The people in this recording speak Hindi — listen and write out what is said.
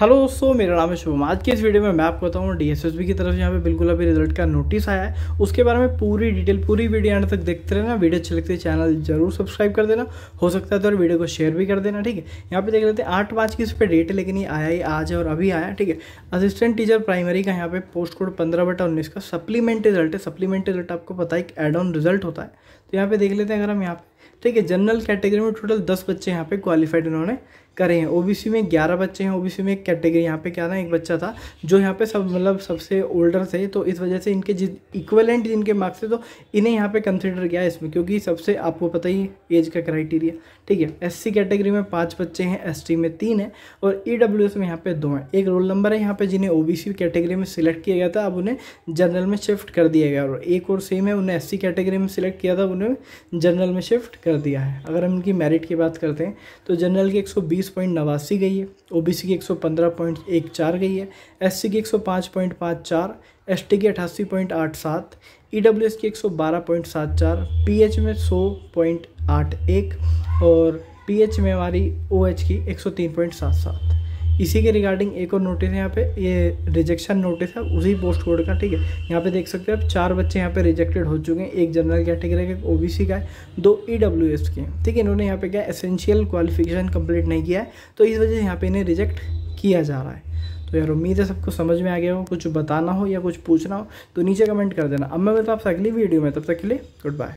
हेलो दोस्तों मेरा नाम है शुभम आज के इस वीडियो में मैं आपको बताऊँ डीएसएसबी की तरफ से यहाँ पे बिल्कुल अभी रिजल्ट का नोटिस आया है उसके बारे में पूरी डिटेल पूरी वीडियो एंड तक देखते रहना वीडियो अच्छी लगती है चैनल जरूर सब्सक्राइब कर देना हो सकता है तो वीडियो को शेयर भी कर देना ठीक है यहाँ पे देख लेते हैं आठ पाँच की इस पर डेट है लेकिन ये आया ही आज और अभी आया ठीक है असिस्टेंट टीचर प्राइमरी का यहाँ पे पोस्ट कोड पंद्रह बटा उन्नीस का सप्लीमेंट रिजल्ट है सप्लीमेंट रिजल्ट आपको पता है एक एड ऑन रिजल्ट होता है तो यहाँ पे देख लेते हैं अगर हम यहाँ पे ठीक है जनरल कैटेगरी में टोटल दस बच्चे यहाँ पे क्वालिफाइड इन्होंने करें हैं ओबीसी में ग्यारह बच्चे हैं ओबीसी में एक कैटेगरी यहाँ पे क्या था एक बच्चा था जो यहाँ पे सब मतलब सबसे ओल्डर थे तो इस वजह से इनके जिन इक्वलेंट जिनके मार्क्स थे तो इन्हें यहाँ पे कंसिडर किया है इसमें क्योंकि सबसे आपको पता ही एज का क्राइटेरिया ठीक है एस कैटेगरी में पाँच बच्चे हैं एस में तीन है और ई e में यहाँ पर दो हैं एक रोल नंबर है यहाँ पर जिन्हें ओ कैटेगरी में सिलेक्ट किया गया था अब उन्हें जनरल में शिफ्ट कर दिया गया और एक और सेम है उन्हें एस कैटेगरी में सिलेक्ट किया था उन्हें जनरल में शिफ्ट कर दिया है अगर हम इनकी मेरिट की बात करते हैं तो जनरल के एक इक्कीस पॉइंट नवासी गई है ओबीसी की एक सौ पंद्रह पॉइंट एक चार गई है सी की एक सौ पाँच पॉइंट पाँच चार टी की अठासी पॉइंट आठ सात ई डब्ल्यू एस की एक सौ बारह पॉइंट सात चार पी एच में सौ पॉइंट आठ एक और पी एच में हमारी ओ OH एच की एक सौ तीन पॉइंट सात सात इसी के रिगार्डिंग एक और नोटिस है यहाँ पे ये रिजेक्शन नोटिस है उसी पोस्ट कोड का ठीक है यहाँ पे देख सकते हो आप चार बच्चे यहाँ पे रिजेक्टेड हो चुके हैं एक जनरल कैटेगरी का एक ओ का है दो ई e के हैं ठीक है इन्होंने यहाँ पे क्या एसेंशियल क्वालिफिकेशन कंप्लीट नहीं किया है तो इस वजह से यहाँ पे इन्हें रिजेक्ट किया जा रहा है तो यार उम्मीद है सबको समझ में आ गया हो कुछ बताना हो या कुछ पूछना हो तो नीचे कमेंट कर देना अब मैं बताऊँ आपसे अगली वीडियो में तब तक के लिए गुड बाय